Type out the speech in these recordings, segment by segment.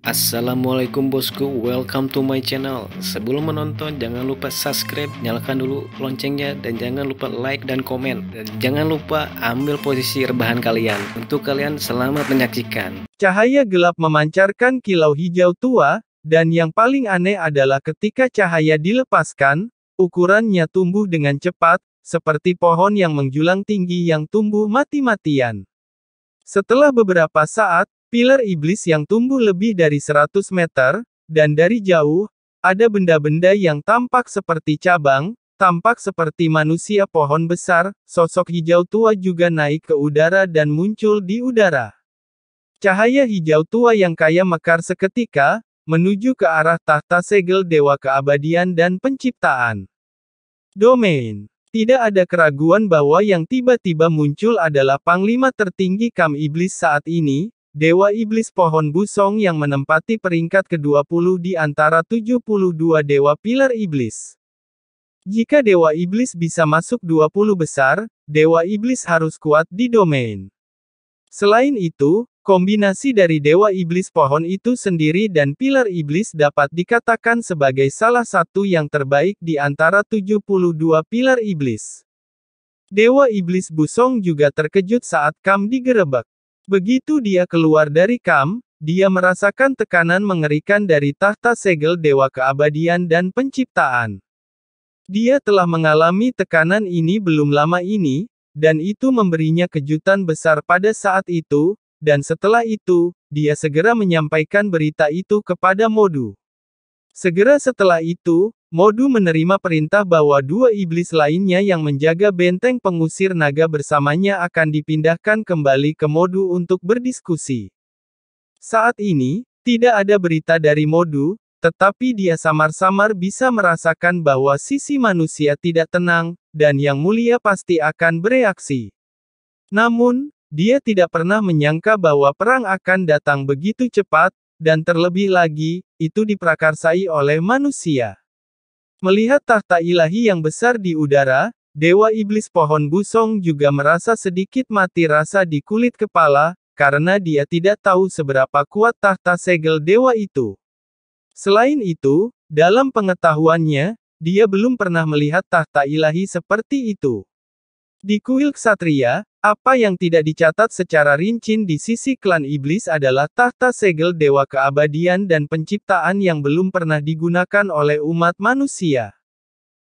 Assalamualaikum bosku, welcome to my channel Sebelum menonton jangan lupa subscribe, nyalakan dulu loncengnya Dan jangan lupa like dan komen Dan jangan lupa ambil posisi rebahan kalian Untuk kalian selamat menyaksikan Cahaya gelap memancarkan kilau hijau tua Dan yang paling aneh adalah ketika cahaya dilepaskan Ukurannya tumbuh dengan cepat Seperti pohon yang menjulang tinggi yang tumbuh mati-matian setelah beberapa saat, Pilar iblis yang tumbuh lebih dari 100 meter, dan dari jauh, ada benda-benda yang tampak seperti cabang, tampak seperti manusia pohon besar, sosok hijau tua juga naik ke udara dan muncul di udara. Cahaya hijau tua yang kaya mekar seketika, menuju ke arah tahta segel Dewa Keabadian dan Penciptaan. Domain tidak ada keraguan bahwa yang tiba-tiba muncul adalah panglima tertinggi Kam Iblis saat ini, Dewa Iblis Pohon Busong yang menempati peringkat ke-20 di antara 72 Dewa Pilar Iblis. Jika Dewa Iblis bisa masuk 20 besar, Dewa Iblis harus kuat di domain. Selain itu, kombinasi dari Dewa Iblis Pohon itu sendiri dan Pilar Iblis dapat dikatakan sebagai salah satu yang terbaik di antara 72 Pilar Iblis. Dewa Iblis Busong juga terkejut saat Kam digerebek. Begitu dia keluar dari kam, dia merasakan tekanan mengerikan dari tahta segel dewa keabadian dan penciptaan. Dia telah mengalami tekanan ini belum lama ini, dan itu memberinya kejutan besar pada saat itu, dan setelah itu, dia segera menyampaikan berita itu kepada Modu. Segera setelah itu, Modu menerima perintah bahwa dua iblis lainnya yang menjaga benteng pengusir naga bersamanya akan dipindahkan kembali ke Modu untuk berdiskusi. Saat ini, tidak ada berita dari Modu, tetapi dia samar-samar bisa merasakan bahwa sisi manusia tidak tenang, dan yang mulia pasti akan bereaksi. Namun, dia tidak pernah menyangka bahwa perang akan datang begitu cepat, dan terlebih lagi, itu diprakarsai oleh manusia. Melihat tahta ilahi yang besar di udara, Dewa Iblis Pohon Busong juga merasa sedikit mati rasa di kulit kepala, karena dia tidak tahu seberapa kuat tahta segel dewa itu. Selain itu, dalam pengetahuannya, dia belum pernah melihat tahta ilahi seperti itu. Di kuil ksatria, apa yang tidak dicatat secara rinci di sisi klan iblis adalah tahta segel dewa keabadian dan penciptaan yang belum pernah digunakan oleh umat manusia.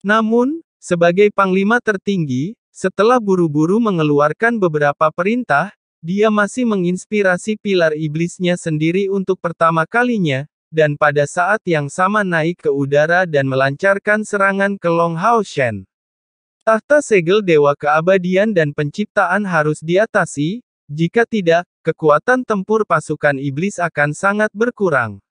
Namun, sebagai panglima tertinggi, setelah buru-buru mengeluarkan beberapa perintah, dia masih menginspirasi pilar iblisnya sendiri untuk pertama kalinya, dan pada saat yang sama naik ke udara dan melancarkan serangan ke Long Hao Shen. Tahta segel dewa keabadian dan penciptaan harus diatasi, jika tidak, kekuatan tempur pasukan iblis akan sangat berkurang.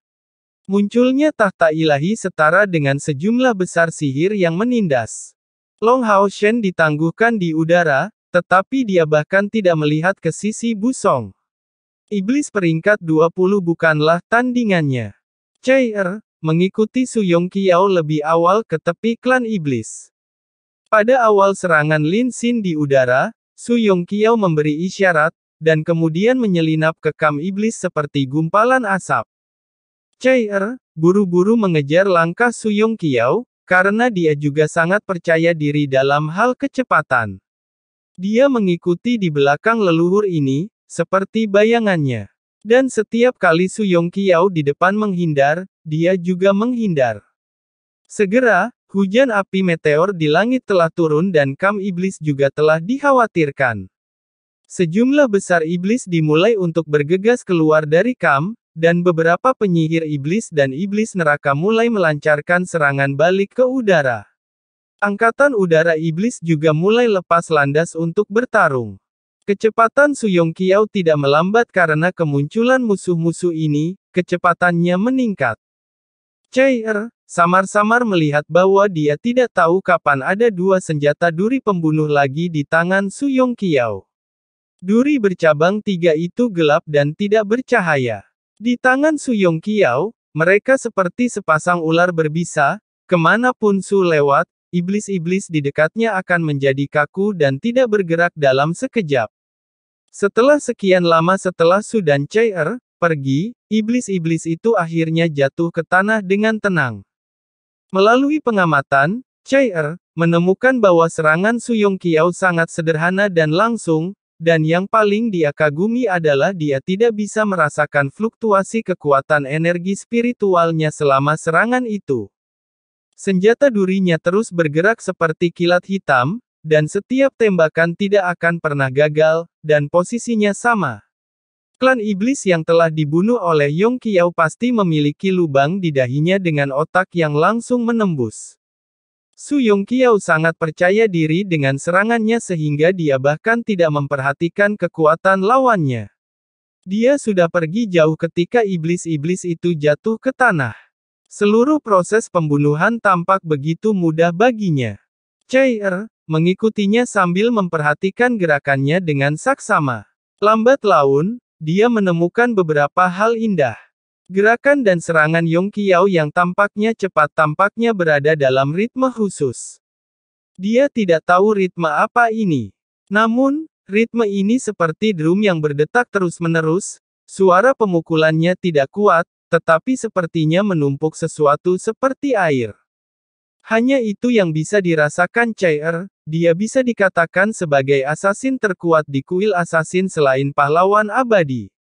Munculnya tahta ilahi setara dengan sejumlah besar sihir yang menindas. Long Hao Shen ditangguhkan di udara, tetapi dia bahkan tidak melihat ke sisi Busong. Iblis peringkat 20 bukanlah tandingannya. Chai Er, mengikuti Suyong Kiao lebih awal ke tepi klan iblis. Pada awal serangan Lin Xin di udara, Su Kiao memberi isyarat, dan kemudian menyelinap ke kam iblis seperti gumpalan asap. Chai Er, buru-buru mengejar langkah Su Kiao, karena dia juga sangat percaya diri dalam hal kecepatan. Dia mengikuti di belakang leluhur ini, seperti bayangannya. Dan setiap kali Su Kiao di depan menghindar, dia juga menghindar. Segera, Hujan api meteor di langit telah turun dan kam iblis juga telah dikhawatirkan. Sejumlah besar iblis dimulai untuk bergegas keluar dari kam, dan beberapa penyihir iblis dan iblis neraka mulai melancarkan serangan balik ke udara. Angkatan udara iblis juga mulai lepas landas untuk bertarung. Kecepatan Suyong Kiao tidak melambat karena kemunculan musuh-musuh ini, kecepatannya meningkat. Cair, Samar-samar melihat bahwa dia tidak tahu kapan ada dua senjata duri pembunuh lagi di tangan Su Yong Kiao. Duri bercabang tiga itu gelap dan tidak bercahaya. Di tangan Su Yong Kiao, mereka seperti sepasang ular berbisa, kemanapun Su lewat, iblis-iblis di dekatnya akan menjadi kaku dan tidak bergerak dalam sekejap. Setelah sekian lama setelah Su dan Chei Er, pergi, iblis-iblis itu akhirnya jatuh ke tanah dengan tenang. Melalui pengamatan, Chai Er menemukan bahwa serangan Suyong Kiao sangat sederhana dan langsung, dan yang paling dia kagumi adalah dia tidak bisa merasakan fluktuasi kekuatan energi spiritualnya selama serangan itu. Senjata durinya terus bergerak seperti kilat hitam, dan setiap tembakan tidak akan pernah gagal, dan posisinya sama. Klan iblis yang telah dibunuh oleh Yong Qiao pasti memiliki lubang di dahinya dengan otak yang langsung menembus. Su Yong Qiao sangat percaya diri dengan serangannya sehingga dia bahkan tidak memperhatikan kekuatan lawannya. Dia sudah pergi jauh ketika iblis-iblis itu jatuh ke tanah. Seluruh proses pembunuhan tampak begitu mudah baginya. Chai Er, mengikutinya sambil memperhatikan gerakannya dengan saksama. Lambat laun, dia menemukan beberapa hal indah. Gerakan dan serangan Yong Qiao yang tampaknya cepat tampaknya berada dalam ritme khusus. Dia tidak tahu ritme apa ini. Namun, ritme ini seperti drum yang berdetak terus-menerus, suara pemukulannya tidak kuat, tetapi sepertinya menumpuk sesuatu seperti air. Hanya itu yang bisa dirasakan Chair, er. dia bisa dikatakan sebagai asasin terkuat di kuil asasin selain pahlawan abadi.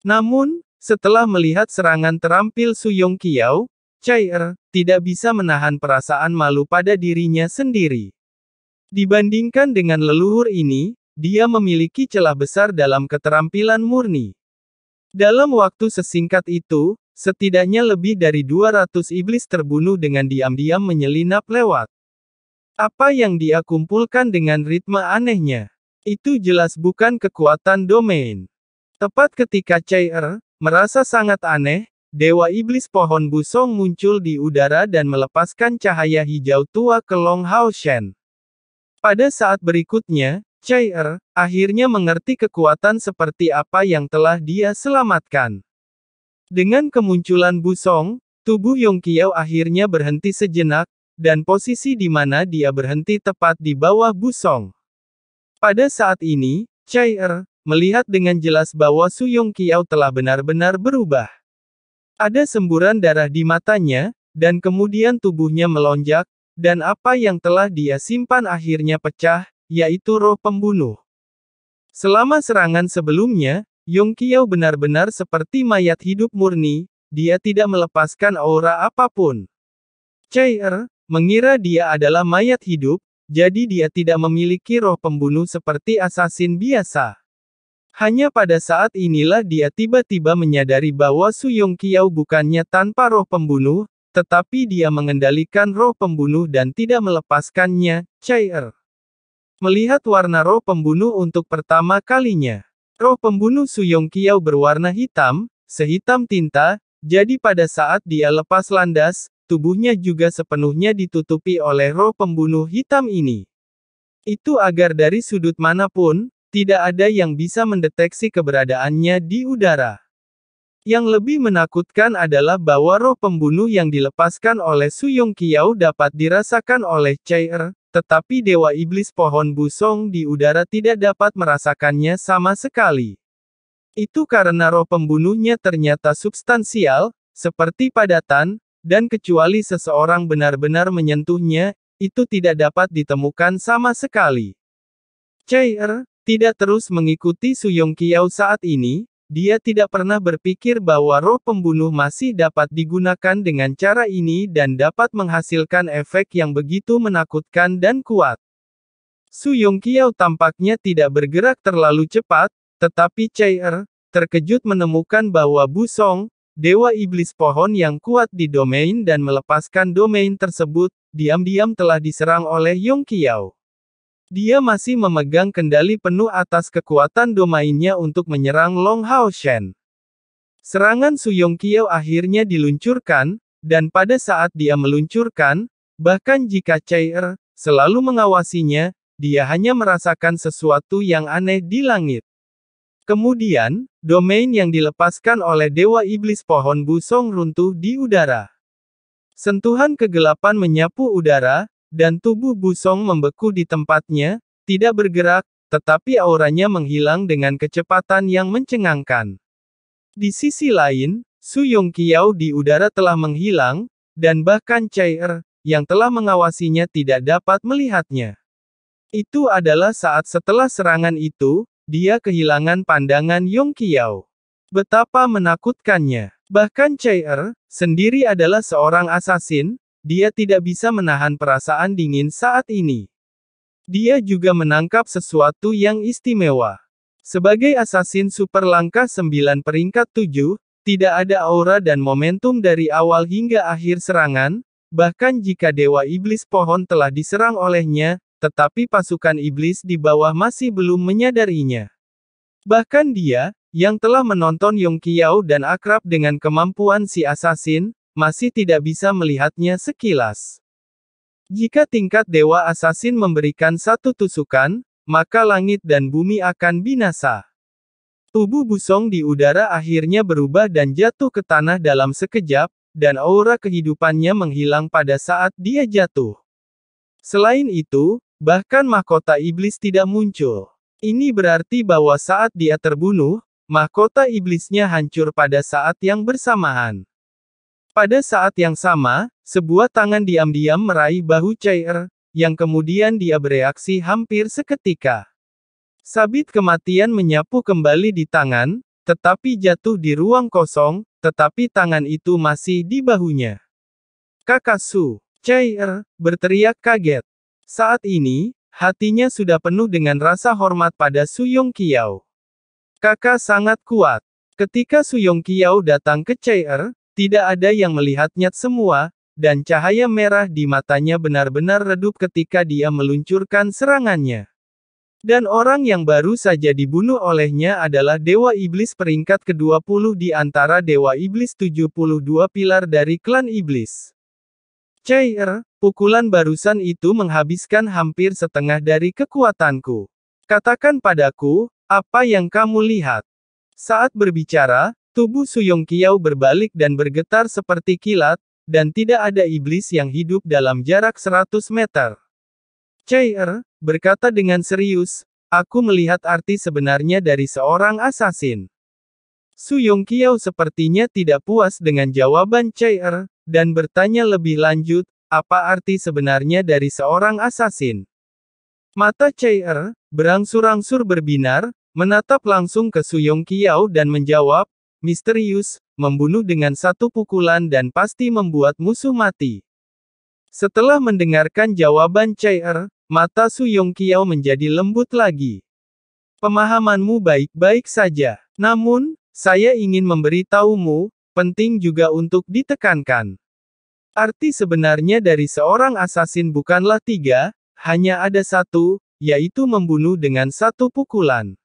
Namun, setelah melihat serangan terampil Yong Kiao, Chair er tidak bisa menahan perasaan malu pada dirinya sendiri. Dibandingkan dengan leluhur ini, dia memiliki celah besar dalam keterampilan murni. Dalam waktu sesingkat itu, Setidaknya lebih dari 200 iblis terbunuh dengan diam-diam menyelinap lewat. Apa yang dia kumpulkan dengan ritme anehnya? Itu jelas bukan kekuatan domain. Tepat ketika Chair er merasa sangat aneh, Dewa Iblis Pohon Busong muncul di udara dan melepaskan cahaya hijau tua ke Long Hao Shen. Pada saat berikutnya, Chair er akhirnya mengerti kekuatan seperti apa yang telah dia selamatkan. Dengan kemunculan Busong, tubuh Yong Kiao akhirnya berhenti sejenak, dan posisi di mana dia berhenti tepat di bawah Busong. Pada saat ini, Chai Er, melihat dengan jelas bahwa Su Yong Kiao telah benar-benar berubah. Ada semburan darah di matanya, dan kemudian tubuhnya melonjak, dan apa yang telah dia simpan akhirnya pecah, yaitu roh pembunuh. Selama serangan sebelumnya, Yong Kiao benar-benar seperti mayat hidup murni, dia tidak melepaskan aura apapun. Chai Er, mengira dia adalah mayat hidup, jadi dia tidak memiliki roh pembunuh seperti asasin biasa. Hanya pada saat inilah dia tiba-tiba menyadari bahwa Su Yong Kiao bukannya tanpa roh pembunuh, tetapi dia mengendalikan roh pembunuh dan tidak melepaskannya, Chai Er. Melihat warna roh pembunuh untuk pertama kalinya. Roh pembunuh Suyong Kiao berwarna hitam, sehitam tinta, jadi pada saat dia lepas landas, tubuhnya juga sepenuhnya ditutupi oleh roh pembunuh hitam ini. Itu agar dari sudut manapun, tidak ada yang bisa mendeteksi keberadaannya di udara. Yang lebih menakutkan adalah bahwa roh pembunuh yang dilepaskan oleh Suyong Kiao dapat dirasakan oleh Er. Tetapi Dewa Iblis Pohon Busong di udara tidak dapat merasakannya sama sekali. Itu karena roh pembunuhnya ternyata substansial, seperti padatan, dan kecuali seseorang benar-benar menyentuhnya, itu tidak dapat ditemukan sama sekali. Cair, tidak terus mengikuti Suyong Kiao saat ini, dia tidak pernah berpikir bahwa roh pembunuh masih dapat digunakan dengan cara ini dan dapat menghasilkan efek yang begitu menakutkan dan kuat. Su Kiao tampaknya tidak bergerak terlalu cepat, tetapi Chai Er terkejut menemukan bahwa Bu Song, dewa iblis pohon yang kuat di domain dan melepaskan domain tersebut, diam-diam telah diserang oleh Yong Kiao. Dia masih memegang kendali penuh atas kekuatan domainnya untuk menyerang Long Hao Shen. Serangan Su Yong Kiao akhirnya diluncurkan, dan pada saat dia meluncurkan, bahkan jika Er selalu mengawasinya, dia hanya merasakan sesuatu yang aneh di langit. Kemudian, domain yang dilepaskan oleh Dewa Iblis Pohon Busong runtuh di udara. Sentuhan kegelapan menyapu udara, dan tubuh Busong membeku di tempatnya, tidak bergerak, tetapi auranya menghilang dengan kecepatan yang mencengangkan. Di sisi lain, Su Yong Yongqiao di udara telah menghilang, dan bahkan Chai Er, yang telah mengawasinya tidak dapat melihatnya. Itu adalah saat setelah serangan itu, dia kehilangan pandangan Yong Yongqiao. Betapa menakutkannya. Bahkan Chai Er, sendiri adalah seorang asasin, dia tidak bisa menahan perasaan dingin saat ini. Dia juga menangkap sesuatu yang istimewa. Sebagai asasin super langkah 9 peringkat 7, tidak ada aura dan momentum dari awal hingga akhir serangan, bahkan jika Dewa Iblis Pohon telah diserang olehnya, tetapi pasukan iblis di bawah masih belum menyadarinya. Bahkan dia, yang telah menonton Yong Kiao dan akrab dengan kemampuan si asasin, masih tidak bisa melihatnya sekilas. Jika tingkat dewa asasin memberikan satu tusukan, maka langit dan bumi akan binasa. Tubuh busong di udara akhirnya berubah dan jatuh ke tanah dalam sekejap, dan aura kehidupannya menghilang pada saat dia jatuh. Selain itu, bahkan mahkota iblis tidak muncul. Ini berarti bahwa saat dia terbunuh, mahkota iblisnya hancur pada saat yang bersamaan. Pada saat yang sama, sebuah tangan diam-diam meraih bahu Chair, yang kemudian dia bereaksi hampir seketika. Sabit kematian menyapu kembali di tangan, tetapi jatuh di ruang kosong, tetapi tangan itu masih di bahunya. Kakak Su, Chair, berteriak kaget. Saat ini, hatinya sudah penuh dengan rasa hormat pada Suyong Kiao. Kakak sangat kuat. Ketika Suyong Kiao datang ke Chair, tidak ada yang melihatnya semua, dan cahaya merah di matanya benar-benar redup ketika dia meluncurkan serangannya. Dan orang yang baru saja dibunuh olehnya adalah Dewa Iblis peringkat ke-20 di antara Dewa Iblis 72 pilar dari klan Iblis. Cair, er, pukulan barusan itu menghabiskan hampir setengah dari kekuatanku. Katakan padaku, apa yang kamu lihat? Saat berbicara, Tubuh Suyong Kiao berbalik dan bergetar seperti kilat, dan tidak ada iblis yang hidup dalam jarak 100 meter. Er, berkata dengan serius, aku melihat arti sebenarnya dari seorang asasin. Suyong Kiao sepertinya tidak puas dengan jawaban Er, dan bertanya lebih lanjut, apa arti sebenarnya dari seorang asasin. Mata Er, berangsur-angsur berbinar, menatap langsung ke Suyong Kiao dan menjawab, misterius, membunuh dengan satu pukulan dan pasti membuat musuh mati. Setelah mendengarkan jawaban Chai Er, mata Su Yong Kiao menjadi lembut lagi. Pemahamanmu baik-baik saja. Namun, saya ingin memberitahumu, penting juga untuk ditekankan. Arti sebenarnya dari seorang asasin bukanlah tiga, hanya ada satu, yaitu membunuh dengan satu pukulan.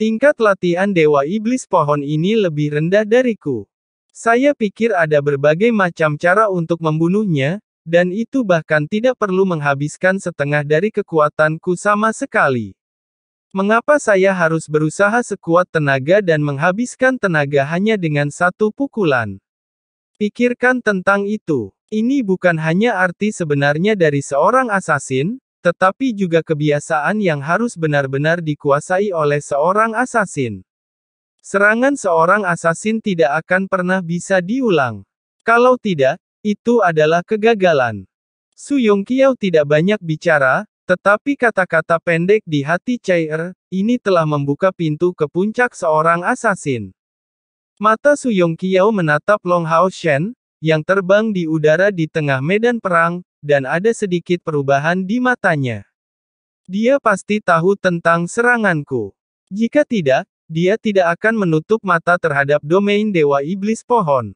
Tingkat latihan Dewa Iblis pohon ini lebih rendah dariku. Saya pikir ada berbagai macam cara untuk membunuhnya, dan itu bahkan tidak perlu menghabiskan setengah dari kekuatanku sama sekali. Mengapa saya harus berusaha sekuat tenaga dan menghabiskan tenaga hanya dengan satu pukulan? Pikirkan tentang itu. Ini bukan hanya arti sebenarnya dari seorang asasin, tetapi juga kebiasaan yang harus benar-benar dikuasai oleh seorang asasin. Serangan seorang asasin tidak akan pernah bisa diulang. Kalau tidak, itu adalah kegagalan. Su Kiao tidak banyak bicara, tetapi kata-kata pendek di hati Er ini telah membuka pintu ke puncak seorang asasin. Mata Su Kiao menatap Long Hao Shen, yang terbang di udara di tengah medan perang, dan ada sedikit perubahan di matanya. Dia pasti tahu tentang seranganku. Jika tidak, dia tidak akan menutup mata terhadap domain Dewa Iblis Pohon.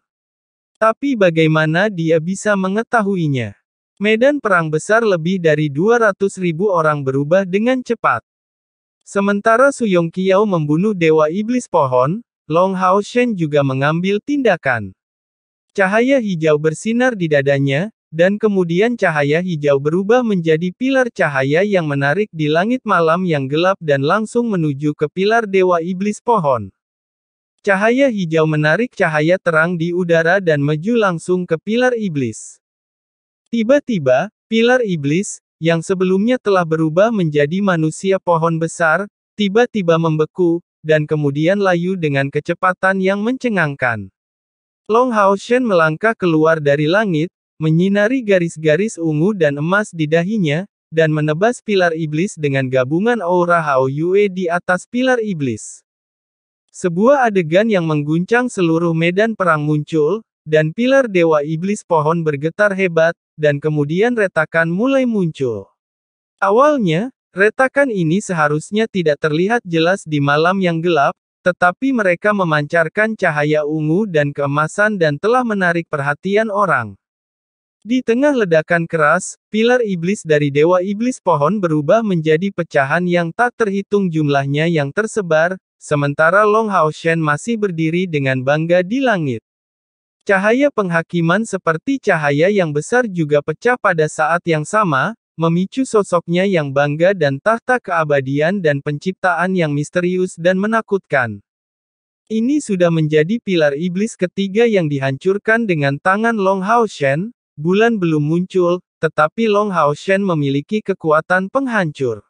Tapi bagaimana dia bisa mengetahuinya? Medan perang besar lebih dari 200 ribu orang berubah dengan cepat. Sementara Suyong Kiao membunuh Dewa Iblis Pohon, Long Hao Shen juga mengambil tindakan. Cahaya hijau bersinar di dadanya, dan kemudian cahaya hijau berubah menjadi pilar cahaya yang menarik di langit malam yang gelap dan langsung menuju ke pilar Dewa Iblis Pohon. Cahaya hijau menarik cahaya terang di udara dan maju langsung ke pilar iblis. Tiba-tiba, pilar iblis, yang sebelumnya telah berubah menjadi manusia pohon besar, tiba-tiba membeku, dan kemudian layu dengan kecepatan yang mencengangkan. Long Hao Shen melangkah keluar dari langit, menyinari garis-garis ungu dan emas di dahinya, dan menebas pilar iblis dengan gabungan aura Hao Yue di atas pilar iblis. Sebuah adegan yang mengguncang seluruh medan perang muncul, dan pilar dewa iblis pohon bergetar hebat, dan kemudian retakan mulai muncul. Awalnya, retakan ini seharusnya tidak terlihat jelas di malam yang gelap, tetapi mereka memancarkan cahaya ungu dan keemasan dan telah menarik perhatian orang. Di tengah ledakan keras, pilar iblis dari Dewa Iblis Pohon berubah menjadi pecahan yang tak terhitung jumlahnya yang tersebar, sementara Long Hao Shen masih berdiri dengan bangga di langit. Cahaya penghakiman seperti cahaya yang besar juga pecah pada saat yang sama, memicu sosoknya yang bangga dan tahta keabadian dan penciptaan yang misterius dan menakutkan. Ini sudah menjadi pilar iblis ketiga yang dihancurkan dengan tangan Long Hao Shen, Bulan belum muncul, tetapi Long Hao Shen memiliki kekuatan penghancur.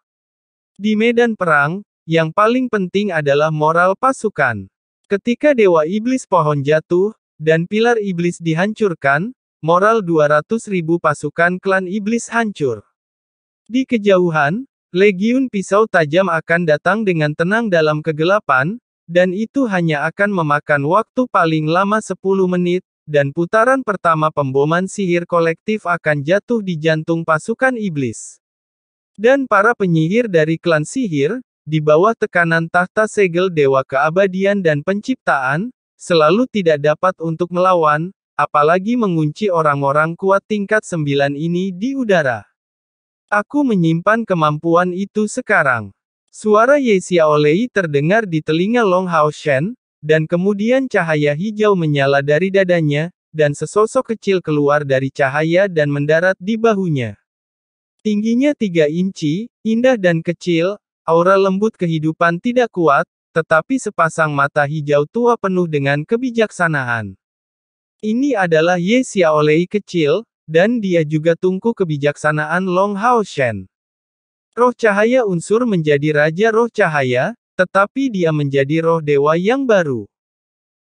Di medan perang, yang paling penting adalah moral pasukan. Ketika Dewa Iblis Pohon jatuh, dan pilar iblis dihancurkan, moral 200 ribu pasukan klan iblis hancur. Di kejauhan, legiun pisau tajam akan datang dengan tenang dalam kegelapan, dan itu hanya akan memakan waktu paling lama 10 menit, dan putaran pertama pemboman sihir kolektif akan jatuh di jantung pasukan iblis. Dan para penyihir dari klan sihir, di bawah tekanan tahta segel dewa keabadian dan penciptaan, selalu tidak dapat untuk melawan, apalagi mengunci orang-orang kuat tingkat sembilan ini di udara. Aku menyimpan kemampuan itu sekarang. Suara Ye Xiaolei terdengar di telinga Long Hao Shen, dan kemudian cahaya hijau menyala dari dadanya, dan sesosok kecil keluar dari cahaya dan mendarat di bahunya. Tingginya tiga inci, indah dan kecil, aura lembut kehidupan tidak kuat, tetapi sepasang mata hijau tua penuh dengan kebijaksanaan. Ini adalah Ye Xiaolei kecil, dan dia juga tungku kebijaksanaan Long Hao Shen. Roh cahaya unsur menjadi Raja Roh Cahaya, tetapi dia menjadi roh dewa yang baru.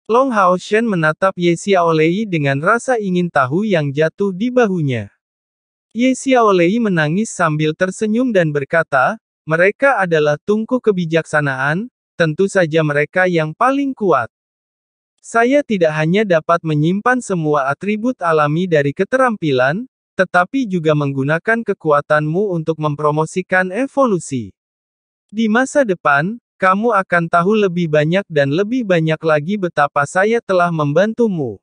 Long Hao Shen menatap Ye Xiaolei dengan rasa ingin tahu yang jatuh di bahunya. Ye Xiaolei menangis sambil tersenyum dan berkata, mereka adalah tungku kebijaksanaan, tentu saja mereka yang paling kuat. Saya tidak hanya dapat menyimpan semua atribut alami dari keterampilan, tetapi juga menggunakan kekuatanmu untuk mempromosikan evolusi. Di masa depan, kamu akan tahu lebih banyak dan lebih banyak lagi betapa saya telah membantumu.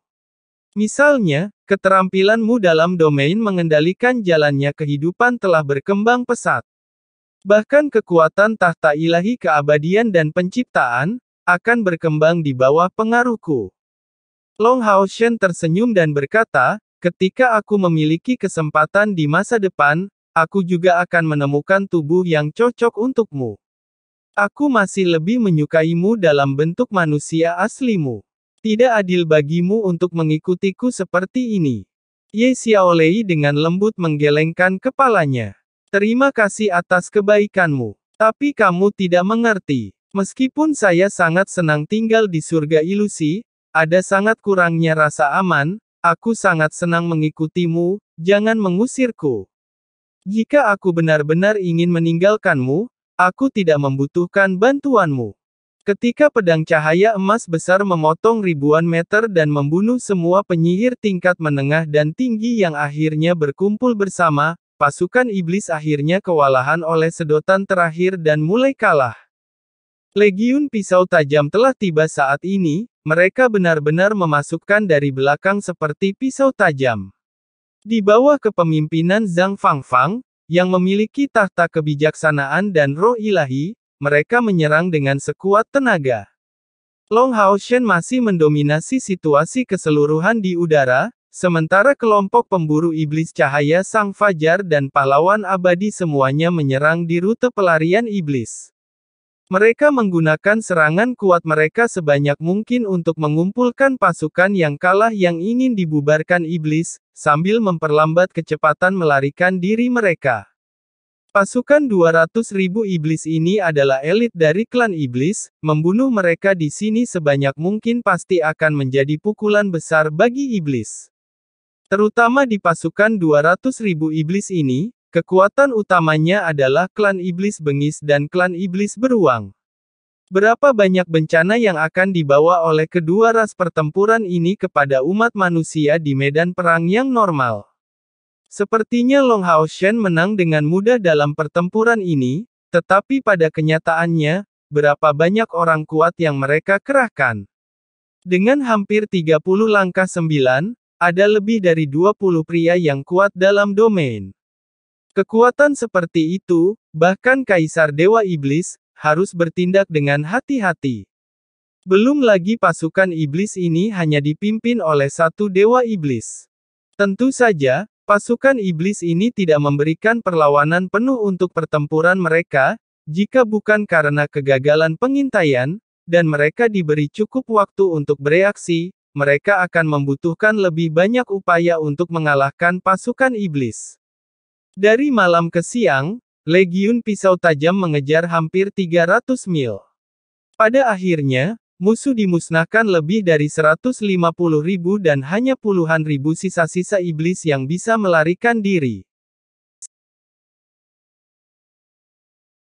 Misalnya, keterampilanmu dalam domain mengendalikan jalannya kehidupan telah berkembang pesat. Bahkan kekuatan tahta ilahi keabadian dan penciptaan, akan berkembang di bawah pengaruhku. Long Hao Shen tersenyum dan berkata, ketika aku memiliki kesempatan di masa depan, aku juga akan menemukan tubuh yang cocok untukmu. Aku masih lebih menyukaimu dalam bentuk manusia aslimu. Tidak adil bagimu untuk mengikutiku seperti ini. Ye Xiaolei dengan lembut menggelengkan kepalanya. Terima kasih atas kebaikanmu. Tapi kamu tidak mengerti. Meskipun saya sangat senang tinggal di surga ilusi, ada sangat kurangnya rasa aman, aku sangat senang mengikutimu, jangan mengusirku. Jika aku benar-benar ingin meninggalkanmu, Aku tidak membutuhkan bantuanmu. Ketika pedang cahaya emas besar memotong ribuan meter dan membunuh semua penyihir tingkat menengah dan tinggi yang akhirnya berkumpul bersama, pasukan iblis akhirnya kewalahan oleh sedotan terakhir dan mulai kalah. Legiun pisau tajam telah tiba saat ini, mereka benar-benar memasukkan dari belakang seperti pisau tajam. Di bawah kepemimpinan Zhang Fangfang, yang memiliki tahta kebijaksanaan dan roh ilahi, mereka menyerang dengan sekuat tenaga. Long Hao Shen masih mendominasi situasi keseluruhan di udara, sementara kelompok pemburu iblis cahaya Sang Fajar dan pahlawan abadi semuanya menyerang di rute pelarian iblis. Mereka menggunakan serangan kuat mereka sebanyak mungkin untuk mengumpulkan pasukan yang kalah yang ingin dibubarkan iblis, sambil memperlambat kecepatan melarikan diri mereka. Pasukan 200.000 iblis ini adalah elit dari klan iblis, membunuh mereka di sini sebanyak mungkin pasti akan menjadi pukulan besar bagi iblis. Terutama di pasukan 200.000 iblis ini, kekuatan utamanya adalah klan iblis bengis dan klan iblis beruang. Berapa banyak bencana yang akan dibawa oleh kedua ras pertempuran ini kepada umat manusia di medan perang yang normal? Sepertinya Long Hao Shen menang dengan mudah dalam pertempuran ini, tetapi pada kenyataannya, berapa banyak orang kuat yang mereka kerahkan. Dengan hampir 30 langkah 9, ada lebih dari 20 pria yang kuat dalam domain. Kekuatan seperti itu, bahkan Kaisar Dewa Iblis, harus bertindak dengan hati-hati. Belum lagi pasukan iblis ini hanya dipimpin oleh satu dewa iblis. Tentu saja, pasukan iblis ini tidak memberikan perlawanan penuh untuk pertempuran mereka, jika bukan karena kegagalan pengintaian, dan mereka diberi cukup waktu untuk bereaksi, mereka akan membutuhkan lebih banyak upaya untuk mengalahkan pasukan iblis. Dari malam ke siang, Legiun pisau tajam mengejar hampir 300 mil. Pada akhirnya, musuh dimusnahkan lebih dari 150 ribu dan hanya puluhan ribu sisa-sisa iblis yang bisa melarikan diri.